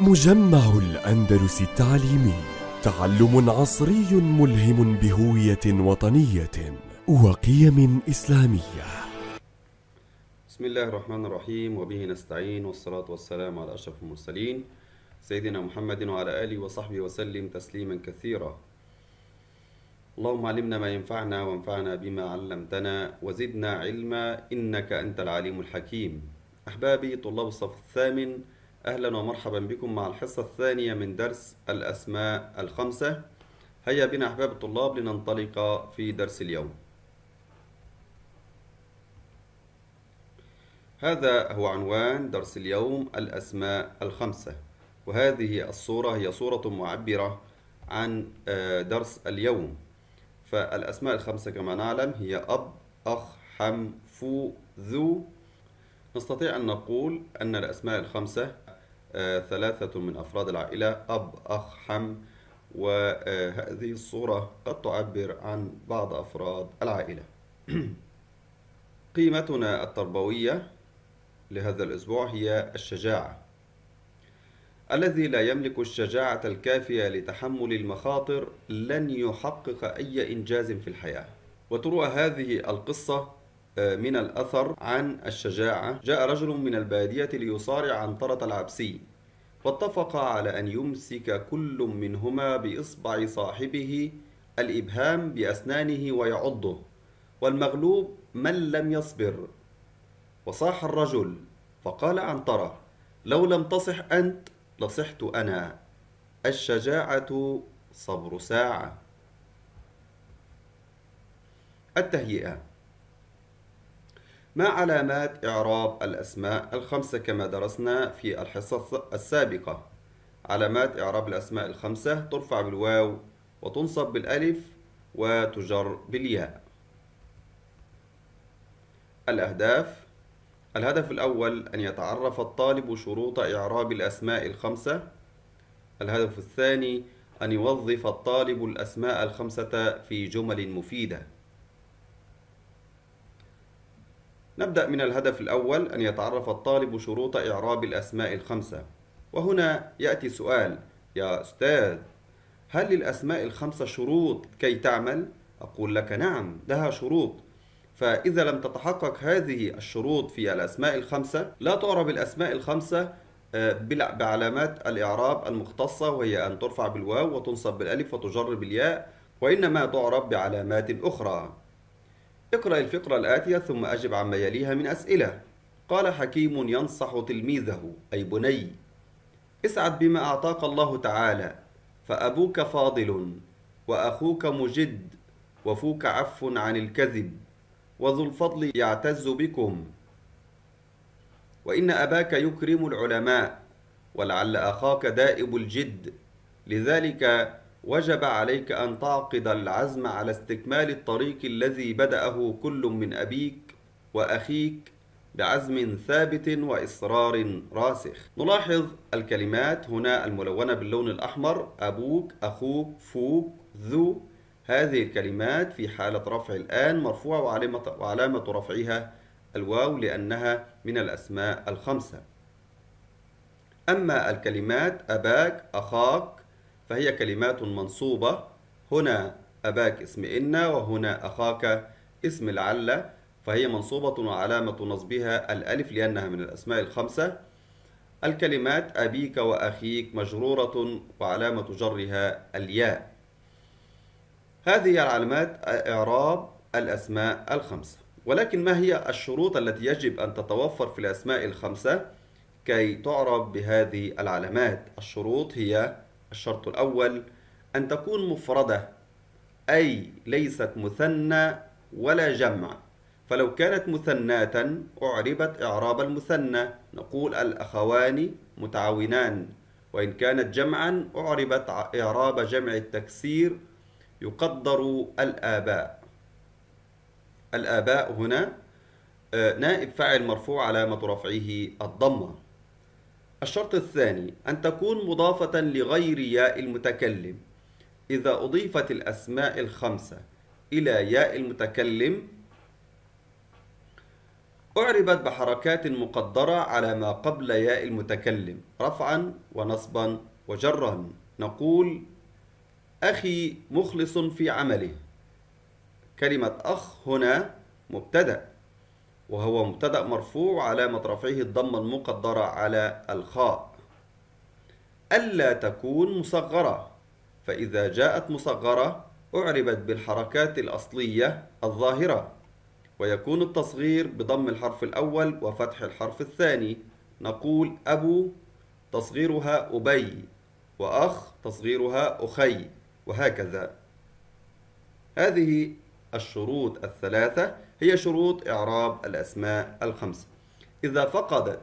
مجمع الأندلس التعليمي تعلم عصري ملهم بهوية وطنية وقيم إسلامية بسم الله الرحمن الرحيم وبه نستعين والصلاة والسلام على أشرف المرسلين سيدنا محمد وعلى آله وصحبه وسلم تسليما كثيرا اللهم علمنا ما ينفعنا وانفعنا بما علمتنا وزدنا علما إنك أنت العليم الحكيم أحبابي طلاب الصف الثامن أهلا ومرحبا بكم مع الحصة الثانية من درس الأسماء الخمسة هيا بنا أحباب الطلاب لننطلق في درس اليوم هذا هو عنوان درس اليوم الأسماء الخمسة وهذه الصورة هي صورة معبرة عن آه، درس اليوم فالأسماء الخمسة كما نعلم هي أب أخ حم فو ذو نستطيع أن نقول أن الأسماء الخمسة ثلاثة من أفراد العائلة أب أخ حم وهذه الصورة قد تعبر عن بعض أفراد العائلة قيمتنا التربوية لهذا الأسبوع هي الشجاعة الذي لا يملك الشجاعة الكافية لتحمل المخاطر لن يحقق أي إنجاز في الحياة وتروى هذه القصة من الأثر عن الشجاعة جاء رجل من البادية ليصارع عنطرة العبسي واتفق على أن يمسك كل منهما بإصبع صاحبه الإبهام بأسنانه ويعضه والمغلوب من لم يصبر وصاح الرجل فقال عنطرة لو لم تصح أنت لصحت أنا الشجاعة صبر ساعة التهيئة ما علامات إعراب الأسماء الخمسة كما درسنا في الحصة السابقة علامات إعراب الأسماء الخمسة ترفع بالواو وتنصب بالألف وتجر بالياء الأهداف الهدف الأول أن يتعرف الطالب شروط إعراب الأسماء الخمسة الهدف الثاني أن يوظف الطالب الأسماء الخمسة في جمل مفيدة نبدأ من الهدف الأول أن يتعرف الطالب شروط إعراب الأسماء الخمسة وهنا يأتي سؤال يا أستاذ هل للأسماء الخمسة شروط كي تعمل؟ أقول لك نعم لها شروط فإذا لم تتحقق هذه الشروط في الأسماء الخمسة لا تعرب الأسماء الخمسة آه، بعلامات الإعراب المختصة وهي أن ترفع بالواو وتنصب بالألف وتجر بالياء وإنما تعرب بعلامات أخرى اقرأ الفقرة الآتية ثم أجب عما يليها من أسئلة قال حكيم ينصح تلميذه أي بني اسعد بما أعطاك الله تعالى فأبوك فاضل وأخوك مجد وفوك عف عن الكذب وذو الفضل يعتز بكم وإن أباك يكرم العلماء ولعل أخاك دائب الجد لذلك وجب عليك أن تعقد العزم على استكمال الطريق الذي بدأه كل من أبيك وأخيك بعزم ثابت وإصرار راسخ نلاحظ الكلمات هنا الملونة باللون الأحمر أبوك أخوك فوك ذو هذه الكلمات في حالة رفع الآن مرفوعة وعلامة, رفعها الواو لأنها من الأسماء الخمسة أما الكلمات أباك أخاك فهي كلمات منصوبة هنا أباك اسم إن وهنا أخاك اسم لعل فهي منصوبة وعلامة نصبها الألف لأنها من الأسماء الخمسة الكلمات أبيك وأخيك مجرورة وعلامة جرها الياء هذه العلامات إعراب الأسماء الخمسة ولكن ما هي الشروط التي يجب أن تتوفر في الأسماء الخمسة كي تعرب بهذه العلامات الشروط هي الشرط الأول أن تكون مفردة أي ليست مثنى ولا جمع فلو كانت مثناة أعربت إعراب المثنى نقول الأخوان متعاونان وإن كانت جمعا أعربت إعراب جمع التكسير يقدر الآباء الآباء هنا آه، نائب فاعل مرفوع علامة رفعه الضمة الشرط الثاني أن تكون مضافة لغير ياء المتكلم إذا أضيفت الأسماء الخمسة إلى ياء المتكلم أعربت بحركات مقدرة على ما قبل ياء المتكلم رفعا ونصبا وجرا نقول أخي مخلص في عمله كلمة أخ هنا مبتدأ وهو مبتدأ مرفوع علامة رفعه الضمة المقدرة على الخاء ألا تكون مصغرة فإذا جاءت مصغرة أعربت بالحركات الأصلية الظاهرة ويكون التصغير بضم الحرف الأول وفتح الحرف الثاني نقول أبو تصغيرها أبي وأخ تصغيرها أخي وهكذا هذه الشروط الثلاثة هي شروط إعراب الأسماء الخمسة إذا فقدت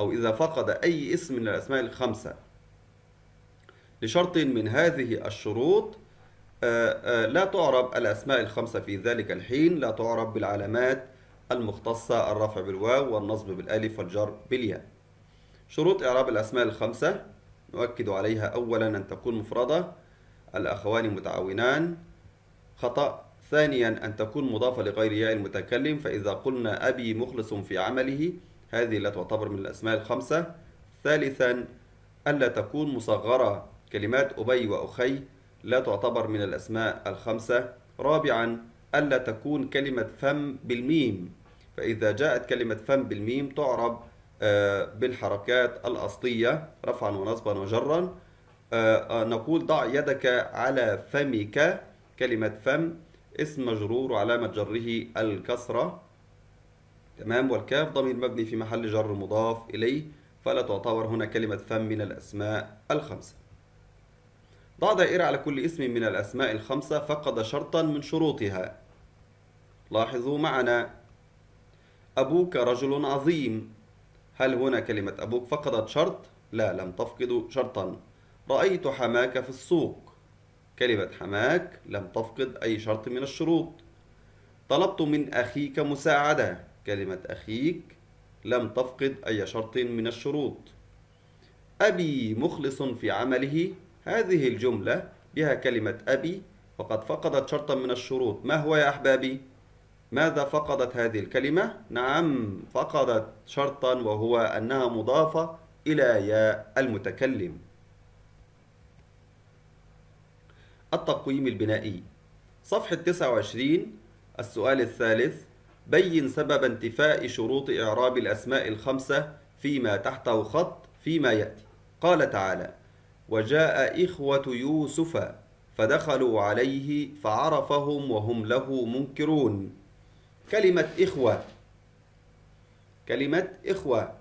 أو إذا فقد أي اسم من الأسماء الخمسة لشرط من هذه الشروط آه، آه، لا تعرب الأسماء الخمسة في ذلك الحين لا تعرب بالعلامات المختصة الرفع بالواو والنصب بالألف والجر بالياء شروط إعراب الأسماء الخمسة نؤكد عليها أولا أن تكون مفردة الأخوان متعاونان خطأ ثانيا أن تكون مضافة لغير ياء المتكلم فإذا قلنا أبي مخلص في عمله هذه لا تعتبر من الأسماء الخمسة ثالثا ألا تكون مصغرة كلمات أبي وأخي لا تعتبر من الأسماء الخمسة رابعا ألا تكون كلمة فم بالميم فإذا جاءت كلمة فم بالميم تعرب آه، بالحركات الأصلية رفعا ونصبا وجرا آه، آه، نقول ضع يدك على فمك كلمة فم اسم مجرور وعلامة جره الكسرة تمام والكاف ضمير مبني في محل جر مضاف إليه فلا تعتبر هنا كلمة فم من الأسماء الخمسة ضع دائرة على كل اسم من الأسماء الخمسة فقد شرطا من شروطها لاحظوا معنا أبوك رجل عظيم هل هنا كلمة أبوك فقدت شرط؟ لا لم تفقد شرطا رأيت حماك في السوق كلمة حماك لم تفقد أي شرط من الشروط طلبت من أخيك مساعدة كلمة أخيك لم تفقد أي شرط من الشروط أبي مخلص في عمله هذه الجملة بها كلمة أبي وقد فقدت شرطا من الشروط ما هو يا أحبابي؟ ماذا فقدت هذه الكلمة؟ نعم فقدت شرطا وهو أنها مضافة إلى ياء المتكلم التقويم البنائي صفحة 29 السؤال الثالث بين سبب انتفاء شروط إعراب الأسماء الخمسة فيما تحته خط فيما يأتي قال تعالى وجاء إخوة يوسف فدخلوا عليه فعرفهم وهم له منكرون كلمة إخوة كلمة إخوة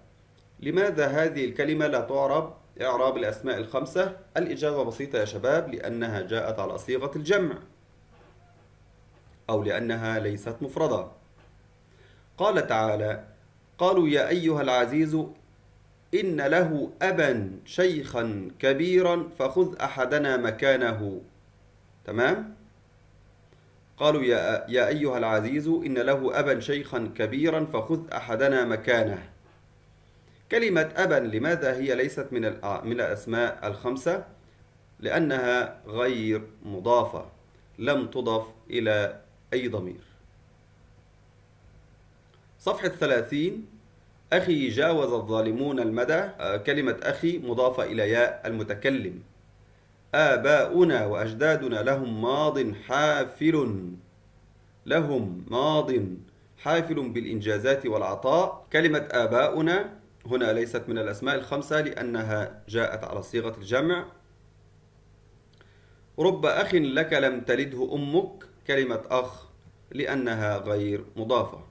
لماذا هذه الكلمة لا تعرب إعراب الأسماء الخمسة الإجابة بسيطة يا شباب لأنها جاءت على صيغة الجمع أو لأنها ليست مفردة قال تعالى قالوا يا أيها العزيز إن له أبا شيخا كبيرا فخذ أحدنا مكانه تمام؟ قالوا يا, يا أيها العزيز إن له أبا شيخا كبيرا فخذ أحدنا مكانه كلمة أبا لماذا هي ليست من من الأسماء الخمسة؟ لأنها غير مضافة لم تضف إلى أي ضمير صفحة 30 أخي جاوز الظالمون المدى آه، كلمة أخي مضافة إلى ياء المتكلم آباؤنا وأجدادنا لهم ماض حافل لهم ماض حافل بالإنجازات والعطاء كلمة آباؤنا هنا ليست من الأسماء الخمسة لأنها جاءت على صيغة الجمع رب أخ لك لم تلده أمك كلمة أخ لأنها غير مضافة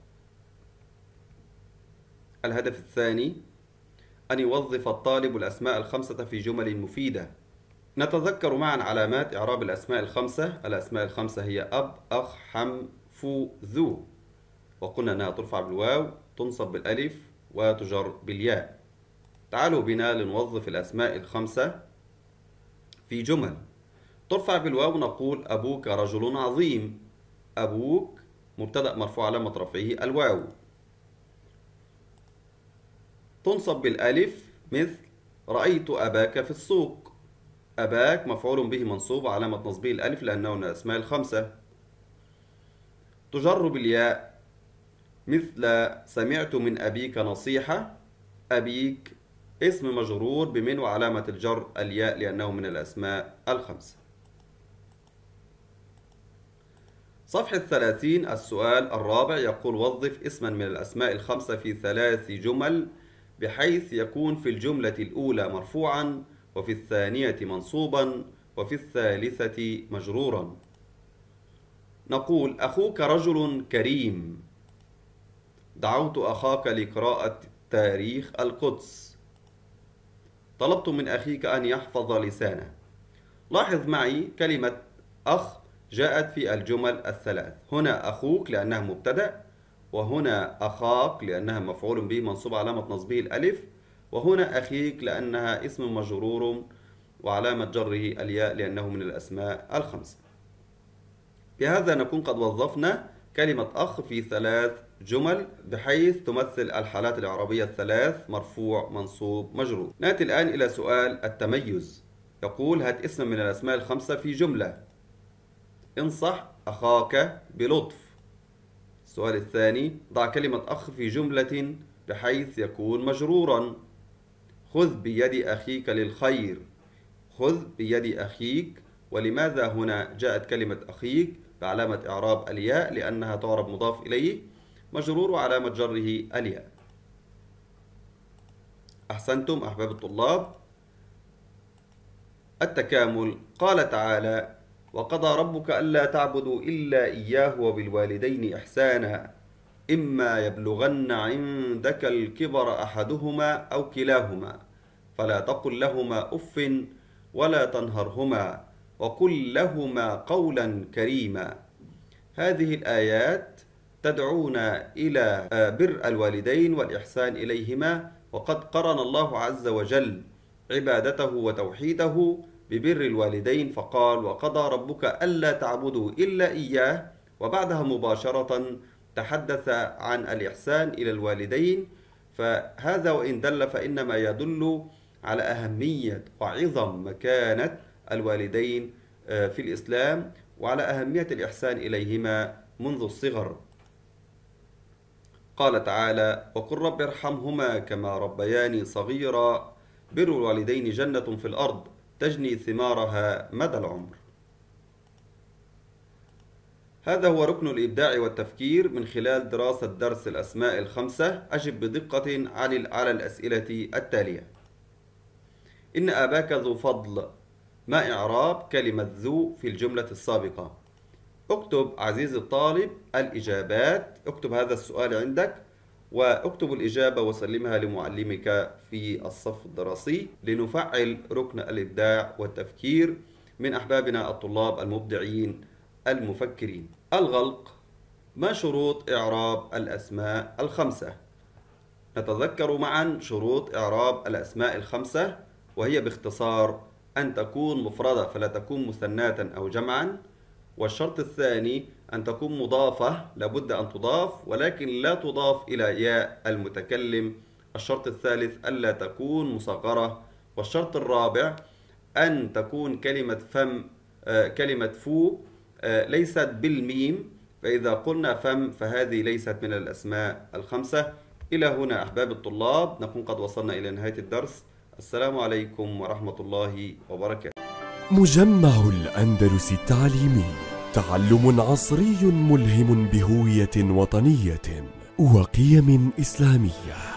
الهدف الثاني أن يوظف الطالب الأسماء الخمسة في جمل مفيدة نتذكر معا علامات إعراب الأسماء الخمسة الأسماء الخمسة هي أب أخ حم فو ذو وقلنا أنها ترفع بالواو تنصب بالألف وتجر بالياء تعالوا بنا لنوظف الأسماء الخمسة في جمل ترفع بالواو نقول أبوك رجل عظيم أبوك مبتدأ مرفوع علامة رفعه الواو تنصب بالألف مثل رأيت أباك في السوق أباك مفعول به منصوب علامة نصبه الألف لأنه من الأسماء الخمسة تجر بالياء مثل سمعت من أبيك نصيحة أبيك اسم مجرور بمن وعلامة الجر الياء لأنه من الأسماء الخمسة صفحة 30 السؤال الرابع يقول وظف اسما من الأسماء الخمسة في ثلاث جمل بحيث يكون في الجملة الأولى مرفوعا وفي الثانية منصوبا وفي الثالثة مجرورا نقول أخوك رجل كريم دعوت أخاك لقراءة تاريخ القدس طلبت من أخيك أن يحفظ لسانه لاحظ معي كلمة أخ جاءت في الجمل الثلاث هنا أخوك لأنها مبتدأ وهنا أخاك لأنها مفعول به منصوب علامة نصبه الألف وهنا أخيك لأنها اسم مجرور وعلامة جره الياء لأنه من الأسماء الخمسة بهذا نكون قد وظفنا كلمة أخ في ثلاث جمل بحيث تمثل الحالات الإعرابية الثلاث مرفوع منصوب مجرور نأتي الآن إلى سؤال التميز يقول هات اسم من الأسماء الخمسة في جملة انصح أخاك بلطف السؤال الثاني ضع كلمة أخ في جملة بحيث يكون مجرورا خذ بيد أخيك للخير خذ بيد أخيك ولماذا هنا جاءت كلمة أخيك بعلامة إعراب الياء لأنها تعرب مضاف إليه مجرور وعلامة جره الياء أحسنتم أحباب الطلاب التكامل قال تعالى وقضى ربك ألا تعبدوا إلا إياه وبالوالدين إحسانا إما يبلغن عندك الكبر أحدهما أو كلاهما فلا تقل لهما أف ولا تنهرهما وقل لهما قولا كريما هذه الآيات تدعونا إلى آه، بر الوالدين والإحسان إليهما وقد قرن الله عز وجل عبادته وتوحيده ببر الوالدين فقال وقضى ربك ألا تعبدوا إلا إياه وبعدها مباشرة تحدث عن الإحسان إلى الوالدين فهذا وإن دل فإنما يدل على أهمية وعظم مكانة الوالدين آه، في الإسلام وعلى أهمية الإحسان إليهما منذ الصغر قال تعالى وقل رب ارحمهما كما ربياني صغيرا بر الوالدين جنة في الأرض تجني ثمارها مدى العمر هذا هو ركن الإبداع والتفكير من خلال دراسة درس الأسماء الخمسة أجب بدقة على الأسئلة التالية إن أباك ذو فضل ما إعراب كلمة ذو في الجملة السابقة اكتب عزيزي الطالب الإجابات اكتب هذا السؤال عندك واكتب الإجابة وسلمها لمعلمك في الصف الدراسي لنفعل ركن الإبداع والتفكير من أحبابنا الطلاب المبدعين المفكرين الغلق ما شروط إعراب الأسماء الخمسة؟ نتذكر معا شروط إعراب الأسماء الخمسة وهي باختصار أن تكون مفردة فلا تكون مثناة أو جمعا والشرط الثاني أن تكون مضافة لابد أن تضاف ولكن لا تضاف إلى ياء المتكلم الشرط الثالث ألا تكون مصغرة والشرط الرابع أن تكون كلمة فم آه، كلمة فو آه، ليست بالميم فإذا قلنا فم فهذه ليست من الأسماء الخمسة إلى هنا أحباب الطلاب نكون قد وصلنا إلى نهاية الدرس السلام عليكم ورحمة الله وبركاته مجمع الأندلس التعليمي تعلم عصري ملهم بهويه وطنيه وقيم اسلاميه